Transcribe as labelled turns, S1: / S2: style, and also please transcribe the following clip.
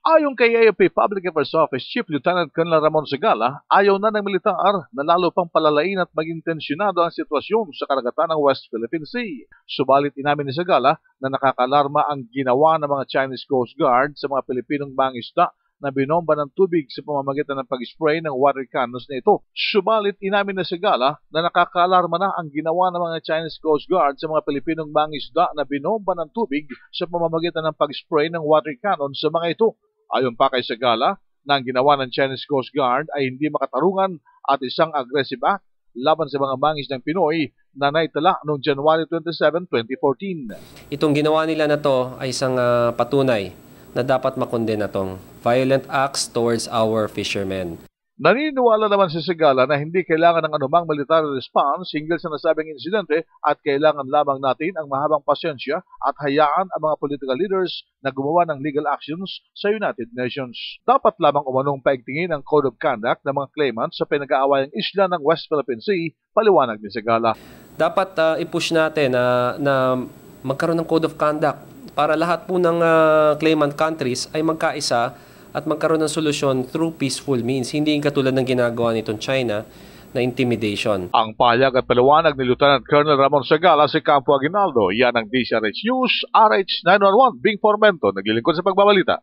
S1: Ayon kay AFP Public Affairs Office Chief Lieutenant Colonel Ramon Segala, ayaw na ng militar na lalo pang palalain at magintensyonado ang sitwasyon sa karagatan ng West Philippine Sea. Subalit inamin ni Segala na nakakalarma ang ginawa ng mga Chinese Coast Guard sa mga Pilipinong bangisda na binomba ng tubig sa pamamagitan ng pag-spray ng water cannons na ito. Subalit inamin na si na nakakaalarma na ang ginawa ng mga Chinese Coast Guard sa mga Pilipinong bangisda na binomba ng tubig sa pamamagitan ng pag-spray ng water cannon sa mga ito. Ayon pa kay Segala, nang ginawa ng Chinese Coast Guard ay hindi makatarungan at isang aggressive act laban sa mga mangis ng Pinoy na naitala noong January 27,
S2: 2014. Itong ginawa nila na to ay isang uh, patunay na dapat
S1: makondena tong violent acts towards our fishermen. Naniniwala naman si Sigala na hindi kailangan ng anumang military response single sa nasabing insidente at kailangan lamang natin ang mahabang pasensya at hayaan ang mga political leaders na gumawa ng legal actions sa United Nations. Dapat lamang umanong paigtingin ang Code of Conduct ng mga claimants sa pinag-aawayang isla ng West Philippine Sea, paliwanag ni Sigala. Dapat uh, i-push natin uh,
S2: na magkaroon ng Code of Conduct para lahat po ng uh, claimant countries ay magkaisa at magkaroon ng solusyon through peaceful means, hindi yung katulad ng ginagawa nitong China
S1: na intimidation. Ang pahayag at paliwanag ni Lieutenant Colonel Ramon Segala si Campo Aguinaldo. Yan ang DCRH News, RH 911, Bing Formento, naglilingkod sa pagbabalita.